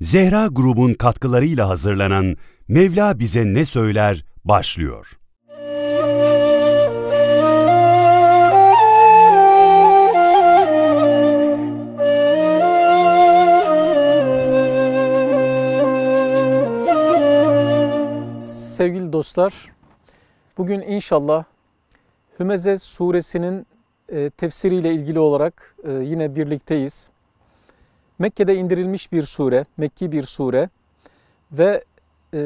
Zehra Grubun katkılarıyla hazırlanan Mevla Bize Ne Söyler başlıyor. Sevgili dostlar, bugün inşallah Hümeze suresinin e, tefsiriyle ilgili olarak e, yine birlikteyiz. Mekke'de indirilmiş bir sure, Mekki bir sure ve e,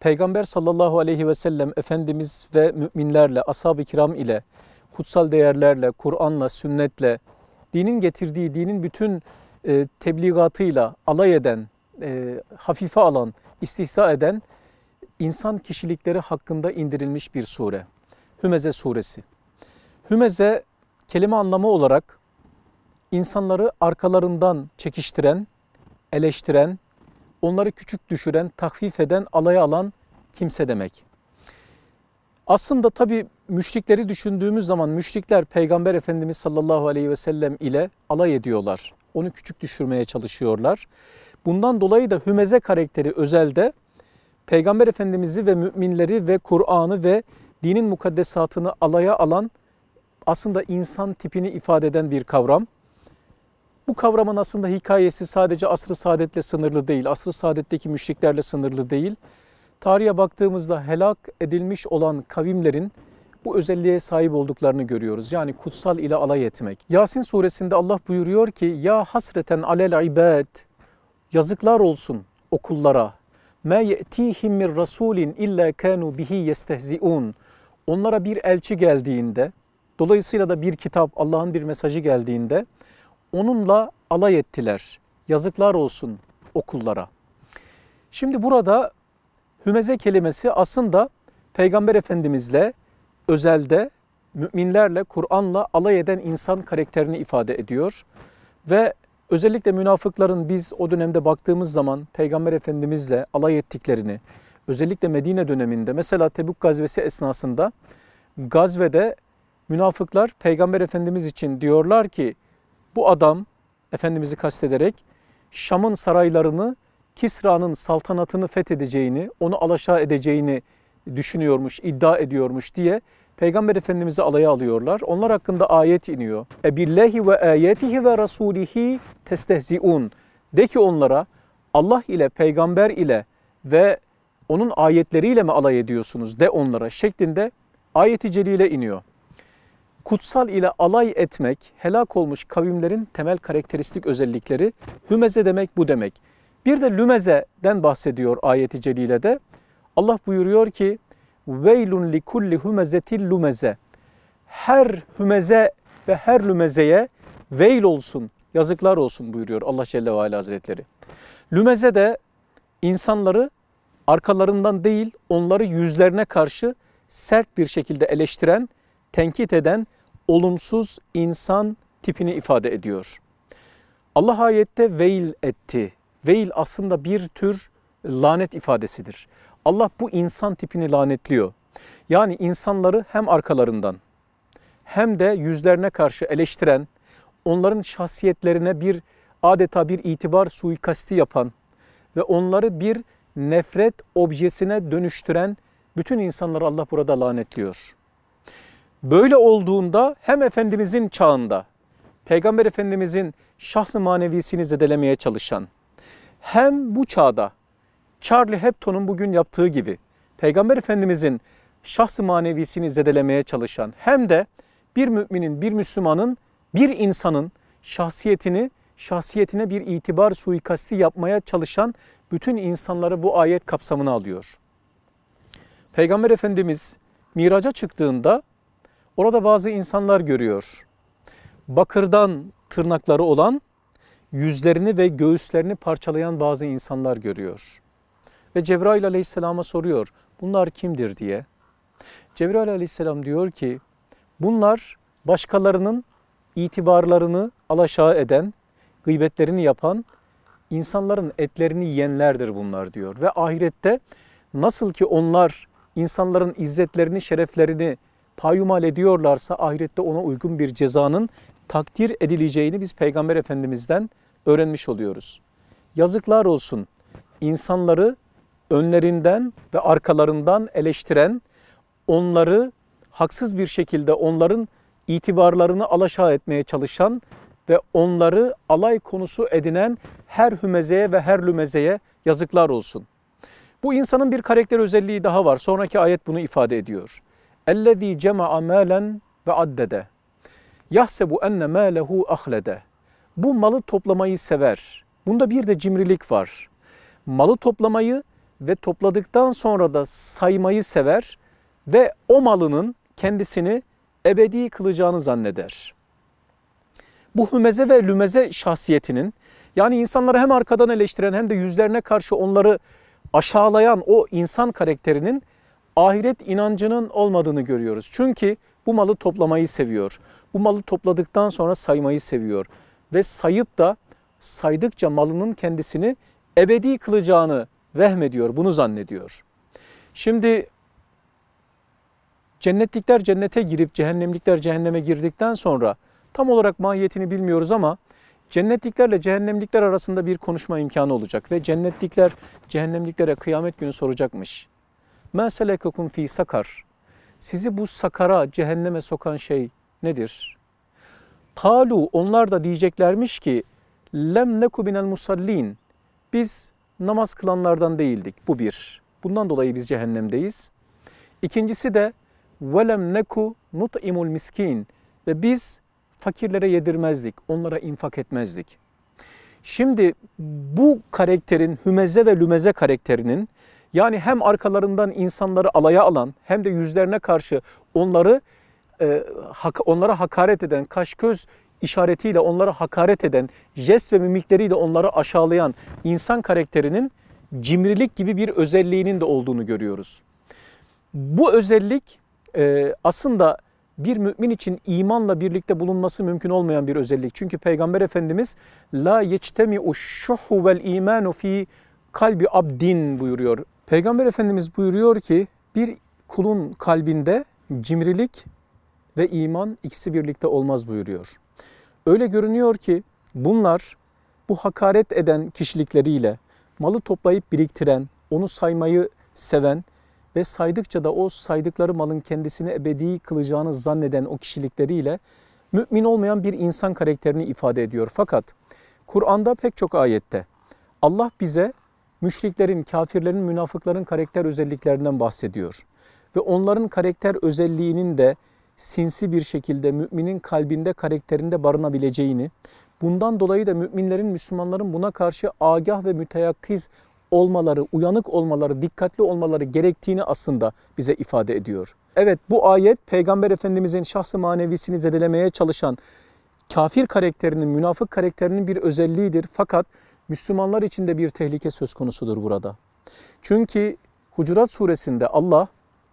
Peygamber sallallahu aleyhi ve sellem Efendimiz ve müminlerle, ashab-ı kiram ile, kutsal değerlerle, Kur'an'la, sünnetle, dinin getirdiği, dinin bütün e, tebligatıyla alay eden, e, hafife alan, istihza eden insan kişilikleri hakkında indirilmiş bir sure. Hümeze suresi. Hümeze kelime anlamı olarak insanları arkalarından çekiştiren, eleştiren, onları küçük düşüren, takfif eden, alaya alan kimse demek. Aslında tabi müşrikleri düşündüğümüz zaman müşrikler Peygamber Efendimiz sallallahu aleyhi ve sellem ile alay ediyorlar. Onu küçük düşürmeye çalışıyorlar. Bundan dolayı da hümeze karakteri özelde Peygamber Efendimiz'i ve müminleri ve Kur'an'ı ve dinin mukaddesatını alaya alan aslında insan tipini ifade eden bir kavram. Bu kavramın aslında hikayesi sadece asr-ı saadetle sınırlı değil, asr-ı saadetteki müşriklerle sınırlı değil. Tarihe baktığımızda helak edilmiş olan kavimlerin bu özelliğe sahip olduklarını görüyoruz. Yani kutsal ile alay etmek. Yasin suresinde Allah buyuruyor ki ya hasreten alel ibad yazıklar olsun okullara. Ma ye'tihim min rasulin illa kanu bihi yestehziun. Onlara bir elçi geldiğinde dolayısıyla da bir kitap Allah'ın bir mesajı geldiğinde onunla alay ettiler. Yazıklar olsun okullara. Şimdi burada hümeze kelimesi aslında Peygamber Efendimizle özelde müminlerle Kur'an'la alay eden insan karakterini ifade ediyor. Ve özellikle münafıkların biz o dönemde baktığımız zaman Peygamber Efendimizle alay ettiklerini, özellikle Medine döneminde mesela Tebuk gazvesi esnasında gazvede münafıklar Peygamber Efendimiz için diyorlar ki bu adam Efendimiz'i kastederek Şam'ın saraylarını Kisra'nın saltanatını fethedeceğini, onu alaşağı edeceğini düşünüyormuş, iddia ediyormuş diye Peygamber Efendimiz'i alaya alıyorlar. Onlar hakkında ayet iniyor. E billahi ve ayetihi ve rasulihi testehziun. De ki onlara Allah ile, peygamber ile ve onun ayetleriyle mi alay ediyorsunuz de onlara şeklinde ayeti celile iniyor kutsal ile alay etmek helak olmuş kavimlerin temel karakteristik özellikleri. Hümeze demek bu demek. Bir de lümeze'den bahsediyor ayeti celilede. Allah buyuruyor ki veylun li kulli humezetil lümeze. Her hümeze ve her lümezeye veil olsun, yazıklar olsun buyuruyor Allah Celle ve Ala Hazretleri. Lümeze de insanları arkalarından değil onları yüzlerine karşı sert bir şekilde eleştiren, tenkit eden olumsuz insan tipini ifade ediyor. Allah ayette veil etti. Veil aslında bir tür lanet ifadesidir. Allah bu insan tipini lanetliyor. Yani insanları hem arkalarından hem de yüzlerine karşı eleştiren, onların şahsiyetlerine bir adeta bir itibar suikasti yapan ve onları bir nefret objesine dönüştüren bütün insanları Allah burada lanetliyor. Böyle olduğunda hem Efendimizin çağında Peygamber Efendimizin şahsı manevisini zedelemeye çalışan hem bu çağda Charlie Hebton'un bugün yaptığı gibi Peygamber Efendimizin şahsı manevisini zedelemeye çalışan hem de bir müminin, bir Müslümanın, bir insanın şahsiyetini, şahsiyetine bir itibar suikasti yapmaya çalışan bütün insanları bu ayet kapsamına alıyor. Peygamber Efendimiz miraca çıktığında Orada bazı insanlar görüyor. Bakırdan tırnakları olan, yüzlerini ve göğüslerini parçalayan bazı insanlar görüyor. Ve Cebrail aleyhisselama soruyor, bunlar kimdir diye. Cebrail aleyhisselam diyor ki, bunlar başkalarının itibarlarını alaşağı eden, gıybetlerini yapan, insanların etlerini yiyenlerdir bunlar diyor. Ve ahirette nasıl ki onlar insanların izzetlerini, şereflerini payumal ediyorlarsa ahirette ona uygun bir cezanın takdir edileceğini biz Peygamber Efendimiz'den öğrenmiş oluyoruz. Yazıklar olsun insanları önlerinden ve arkalarından eleştiren, onları haksız bir şekilde onların itibarlarını alaşağı etmeye çalışan ve onları alay konusu edinen her hümezeye ve her lümezeye yazıklar olsun. Bu insanın bir karakter özelliği daha var. Sonraki ayet bunu ifade ediyor. اَلَّذ۪ي جَمَعَ مَالًا وَعَدَّدَ يَحْسَبُ اَنَّ مَالَهُ اَخْلَدَ Bu malı toplamayı sever. Bunda bir de cimrilik var. Malı toplamayı ve topladıktan sonra da saymayı sever ve o malının kendisini ebedi kılacağını zanneder. Bu hümeze ve lümeze şahsiyetinin yani insanları hem arkadan eleştiren hem de yüzlerine karşı onları aşağılayan o insan karakterinin ahiret inancının olmadığını görüyoruz. Çünkü bu malı toplamayı seviyor. Bu malı topladıktan sonra saymayı seviyor. Ve sayıp da saydıkça malının kendisini ebedi kılacağını vehmediyor, bunu zannediyor. Şimdi cennetlikler cennete girip cehennemlikler cehenneme girdikten sonra tam olarak mahiyetini bilmiyoruz ama cennetliklerle cehennemlikler arasında bir konuşma imkanı olacak ve cennetlikler cehennemliklere kıyamet günü soracakmış. مَا سَلَكَكُمْ fi sakar. Sizi bu sakara, cehenneme sokan şey nedir? Talu onlar da diyeceklermiş ki lem neku binel musallin. Biz namaz kılanlardan değildik. Bu bir. Bundan dolayı biz cehennemdeyiz. İkincisi de velem neku nut'imul miskin ve biz fakirlere yedirmezdik, onlara infak etmezdik. Şimdi bu karakterin hümeze ve lümeze karakterinin yani hem arkalarından insanları alaya alan hem de yüzlerine karşı onları e, hak, onlara hakaret eden, kaş göz işaretiyle onlara hakaret eden, jest ve mimikleriyle onları aşağılayan insan karakterinin cimrilik gibi bir özelliğinin de olduğunu görüyoruz. Bu özellik e, aslında bir mümin için imanla birlikte bulunması mümkün olmayan bir özellik. Çünkü Peygamber Efendimiz la yectemi şuhu vel imanu fi kalbi abdin buyuruyor. Peygamber Efendimiz buyuruyor ki bir kulun kalbinde cimrilik ve iman ikisi birlikte olmaz buyuruyor. Öyle görünüyor ki bunlar bu hakaret eden kişilikleriyle malı toplayıp biriktiren, onu saymayı seven ve saydıkça da o saydıkları malın kendisini ebedi kılacağını zanneden o kişilikleriyle mümin olmayan bir insan karakterini ifade ediyor. Fakat Kur'an'da pek çok ayette Allah bize müşriklerin, kafirlerin, münafıkların karakter özelliklerinden bahsediyor. Ve onların karakter özelliğinin de sinsi bir şekilde müminin kalbinde, karakterinde barınabileceğini, bundan dolayı da müminlerin, Müslümanların buna karşı agah ve müteyakkiz olmaları, uyanık olmaları, dikkatli olmaları gerektiğini aslında bize ifade ediyor. Evet bu ayet Peygamber Efendimizin şahsı manevisini zedelemeye çalışan kafir karakterinin, münafık karakterinin bir özelliğidir. Fakat Müslümanlar için de bir tehlike söz konusudur burada. Çünkü Hucurat suresinde Allah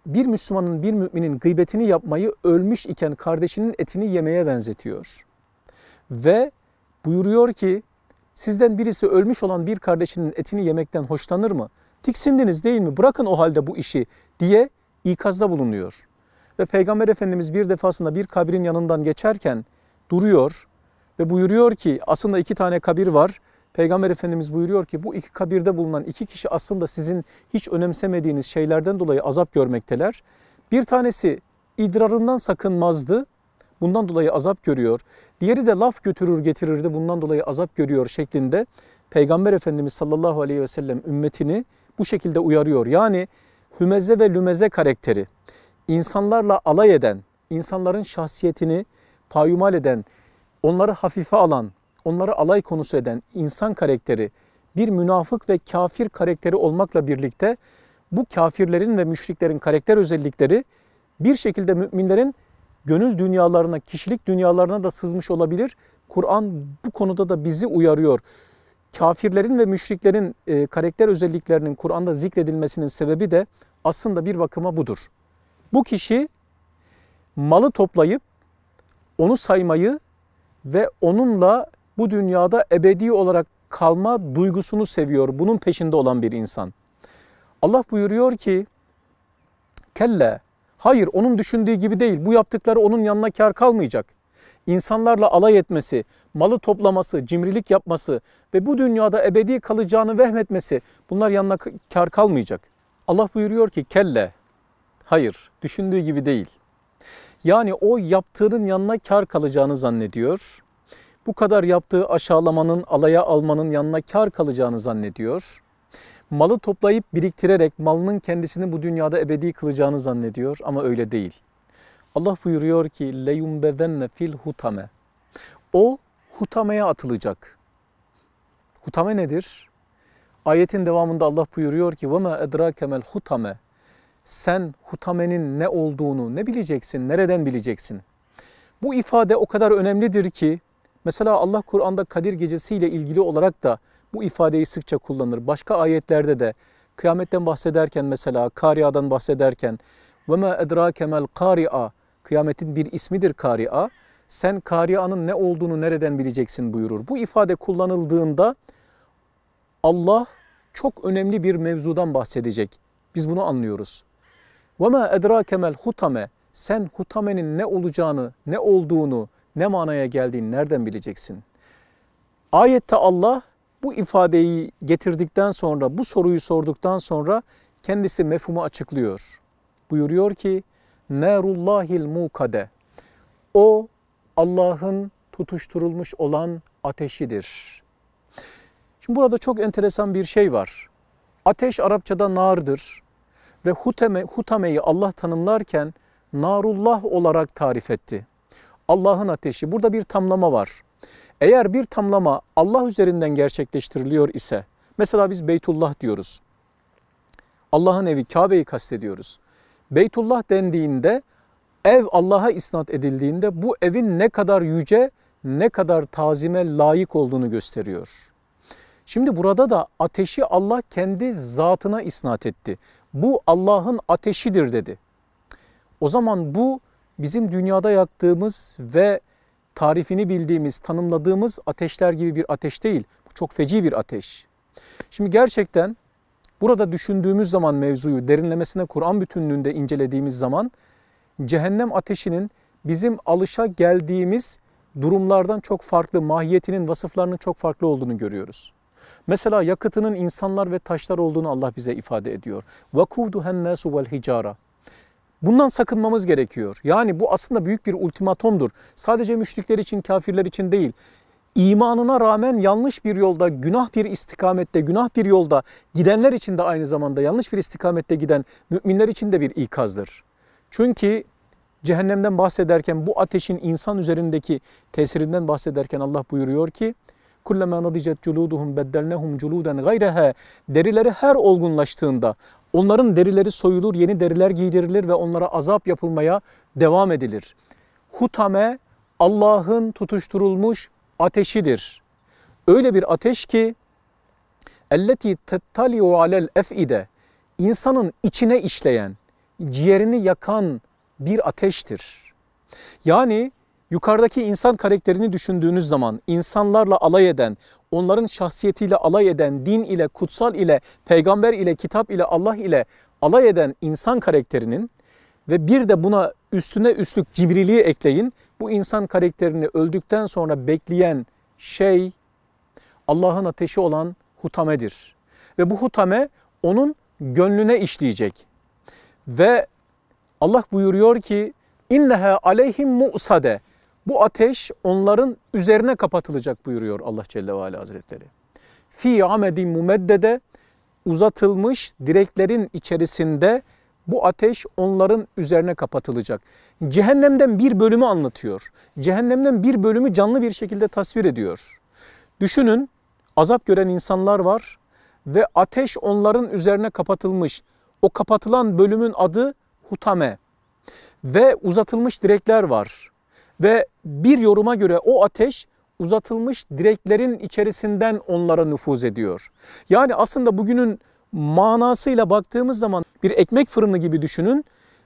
bir Müslümanın bir müminin gıybetini yapmayı ölmüş iken kardeşinin etini yemeye benzetiyor. Ve buyuruyor ki sizden birisi ölmüş olan bir kardeşinin etini yemekten hoşlanır mı? Tiksindiniz değil mi? Bırakın o halde bu işi diye ikazda bulunuyor. Ve Peygamber Efendimiz bir defasında bir kabrin yanından geçerken duruyor ve buyuruyor ki aslında iki tane kabir var Peygamber Efendimiz buyuruyor ki bu iki kabirde bulunan iki kişi aslında sizin hiç önemsemediğiniz şeylerden dolayı azap görmekteler. Bir tanesi idrarından sakınmazdı. Bundan dolayı azap görüyor. Diğeri de laf götürür getirirdi. Bundan dolayı azap görüyor şeklinde Peygamber Efendimiz sallallahu aleyhi ve sellem ümmetini bu şekilde uyarıyor. Yani hümeze ve lümeze karakteri, insanlarla alay eden, insanların şahsiyetini payumal eden, onları hafife alan, onları alay konusu eden insan karakteri bir münafık ve kafir karakteri olmakla birlikte bu kafirlerin ve müşriklerin karakter özellikleri bir şekilde müminlerin gönül dünyalarına, kişilik dünyalarına da sızmış olabilir. Kur'an bu konuda da bizi uyarıyor. Kafirlerin ve müşriklerin e, karakter özelliklerinin Kur'an'da zikredilmesinin sebebi de aslında bir bakıma budur. Bu kişi malı toplayıp onu saymayı ve onunla bu dünyada ebedi olarak kalma duygusunu seviyor. Bunun peşinde olan bir insan. Allah buyuruyor ki kelle hayır onun düşündüğü gibi değil. Bu yaptıkları onun yanına kar kalmayacak. İnsanlarla alay etmesi, malı toplaması, cimrilik yapması ve bu dünyada ebedi kalacağını vehmetmesi bunlar yanına kar kalmayacak. Allah buyuruyor ki kelle hayır düşündüğü gibi değil. Yani o yaptığının yanına kar kalacağını zannediyor bu kadar yaptığı aşağılamanın, alaya almanın yanına kar kalacağını zannediyor. Malı toplayıp biriktirerek malının kendisini bu dünyada ebedi kılacağını zannediyor ama öyle değil. Allah buyuruyor ki leyumbezenne fil hutame. O hutameye atılacak. Hutame nedir? Ayetin devamında Allah buyuruyor ki وَمَا اَدْرَاكَ مَا hutame. Sen hutamenin ne olduğunu ne bileceksin, nereden bileceksin? Bu ifade o kadar önemlidir ki Mesela Allah Kur'an'da Kadir Gecesi ile ilgili olarak da bu ifadeyi sıkça kullanır. Başka ayetlerde de kıyametten bahsederken mesela Kari'a'dan bahsederken ve ma edrake mel kari'a kıyametin bir ismidir Kari'a. Sen Kari'a'nın ne olduğunu nereden bileceksin buyurur. Bu ifade kullanıldığında Allah çok önemli bir mevzudan bahsedecek. Biz bunu anlıyoruz. Ve ma edrake mel hutame sen hutamenin ne olacağını, ne olduğunu, ne manaya geldiğini nereden bileceksin? Ayette Allah bu ifadeyi getirdikten sonra, bu soruyu sorduktan sonra kendisi mefhumu açıklıyor. Buyuruyor ki, Nerullahil mukade. O Allah'ın tutuşturulmuş olan ateşidir. Şimdi burada çok enteresan bir şey var. Ateş Arapçada nardır ve hutame, hutameyi Allah tanımlarken narullah olarak tarif etti. Allah'ın ateşi. Burada bir tamlama var. Eğer bir tamlama Allah üzerinden gerçekleştiriliyor ise, mesela biz Beytullah diyoruz. Allah'ın evi Kabe'yi kastediyoruz. Beytullah dendiğinde ev Allah'a isnat edildiğinde bu evin ne kadar yüce, ne kadar tazime layık olduğunu gösteriyor. Şimdi burada da ateşi Allah kendi zatına isnat etti. Bu Allah'ın ateşidir dedi. O zaman bu bizim dünyada yaktığımız ve tarifini bildiğimiz, tanımladığımız ateşler gibi bir ateş değil. Bu çok feci bir ateş. Şimdi gerçekten burada düşündüğümüz zaman mevzuyu derinlemesine Kur'an bütünlüğünde incelediğimiz zaman cehennem ateşinin bizim alışa geldiğimiz durumlardan çok farklı, mahiyetinin, vasıflarının çok farklı olduğunu görüyoruz. Mesela yakıtının insanlar ve taşlar olduğunu Allah bize ifade ediyor. وَكُودُهَا النَّاسُ وَالْحِجَارَةِ Bundan sakınmamız gerekiyor. Yani bu aslında büyük bir ultimatomdur. Sadece müşrikler için, kafirler için değil. İmanına rağmen yanlış bir yolda, günah bir istikamette, günah bir yolda gidenler için de aynı zamanda yanlış bir istikamette giden müminler için de bir ikazdır. Çünkü cehennemden bahsederken bu ateşin insan üzerindeki tesirinden bahsederken Allah buyuruyor ki Kullema nadicet culuduhum beddelnehum culuden gayreha. Derileri her olgunlaştığında onların derileri soyulur, yeni deriler giydirilir ve onlara azap yapılmaya devam edilir. Hutame Allah'ın tutuşturulmuş ateşidir. Öyle bir ateş ki elleti tettaliu alel ef'ide insanın içine işleyen, ciğerini yakan bir ateştir. Yani Yukarıdaki insan karakterini düşündüğünüz zaman insanlarla alay eden, onların şahsiyetiyle alay eden, din ile, kutsal ile, peygamber ile, kitap ile, Allah ile alay eden insan karakterinin ve bir de buna üstüne üstlük cibriliği ekleyin. Bu insan karakterini öldükten sonra bekleyen şey Allah'ın ateşi olan hutamedir. Ve bu hutame onun gönlüne işleyecek. Ve Allah buyuruyor ki inneha aleyhim mu'sade bu ateş onların üzerine kapatılacak buyuruyor Allah Celle ve Ala Hazretleri. Fi amedin mumeddede uzatılmış direklerin içerisinde bu ateş onların üzerine kapatılacak. Cehennemden bir bölümü anlatıyor. Cehennemden bir bölümü canlı bir şekilde tasvir ediyor. Düşünün azap gören insanlar var ve ateş onların üzerine kapatılmış. O kapatılan bölümün adı hutame ve uzatılmış direkler var. Ve bir yoruma göre o ateş uzatılmış direklerin içerisinden onlara nüfuz ediyor. Yani aslında bugünün manasıyla baktığımız zaman bir ekmek fırını gibi düşünün.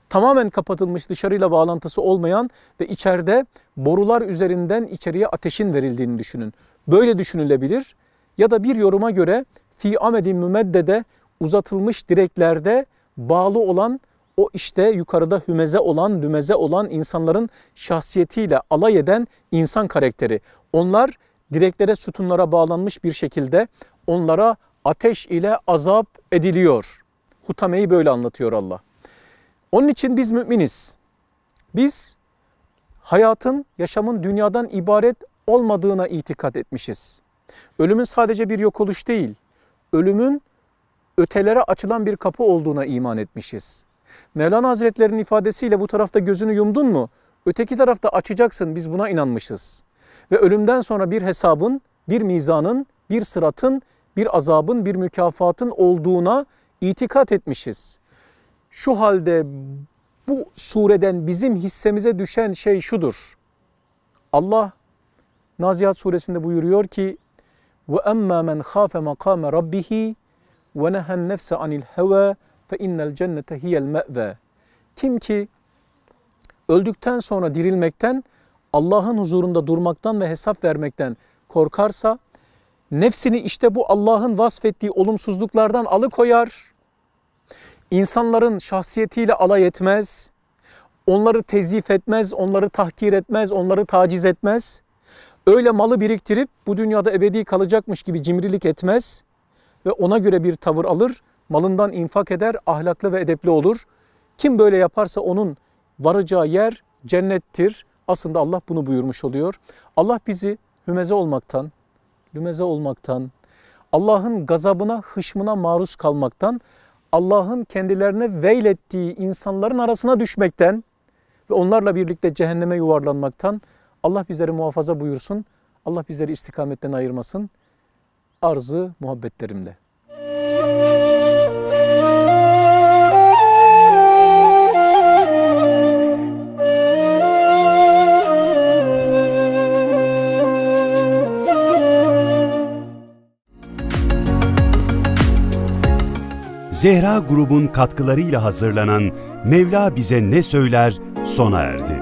Tamamen kapatılmış dışarıyla bağlantısı olmayan ve içeride borular üzerinden içeriye ateşin verildiğini düşünün. Böyle düşünülebilir ya da bir yoruma göre fi amedin mümeddede uzatılmış direklerde bağlı olan o işte yukarıda hümeze olan, dümeze olan insanların şahsiyetiyle alay eden insan karakteri. Onlar direklere, sütunlara bağlanmış bir şekilde onlara ateş ile azap ediliyor. Hutame'yi böyle anlatıyor Allah. Onun için biz müminiz. Biz hayatın, yaşamın dünyadan ibaret olmadığına itikat etmişiz. Ölümün sadece bir yok oluş değil, ölümün ötelere açılan bir kapı olduğuna iman etmişiz. Mevlana Hazretleri'nin ifadesiyle bu tarafta gözünü yumdun mu? Öteki tarafta açacaksın biz buna inanmışız. Ve ölümden sonra bir hesabın, bir mizanın, bir sıratın, bir azabın, bir mükafatın olduğuna itikat etmişiz. Şu halde bu sureden bizim hissemize düşen şey şudur. Allah Naziat suresinde buyuruyor ki ve emma men khafe makame rabbihi ve nehan nefse anil heva fe innel cennete hiyel me've. Kim ki öldükten sonra dirilmekten, Allah'ın huzurunda durmaktan ve hesap vermekten korkarsa, nefsini işte bu Allah'ın vasfettiği olumsuzluklardan alıkoyar, insanların şahsiyetiyle alay etmez, onları tezif etmez, onları tahkir etmez, onları taciz etmez. Öyle malı biriktirip bu dünyada ebedi kalacakmış gibi cimrilik etmez ve ona göre bir tavır alır malından infak eder, ahlaklı ve edepli olur. Kim böyle yaparsa onun varacağı yer cennettir. Aslında Allah bunu buyurmuş oluyor. Allah bizi hümeze olmaktan, lümeze olmaktan, Allah'ın gazabına, hışmına maruz kalmaktan, Allah'ın kendilerine veylettiği insanların arasına düşmekten ve onlarla birlikte cehenneme yuvarlanmaktan Allah bizleri muhafaza buyursun. Allah bizleri istikametten ayırmasın. Arzı muhabbetlerimle. Zehra grubun katkılarıyla hazırlanan Mevla bize ne söyler sona erdi.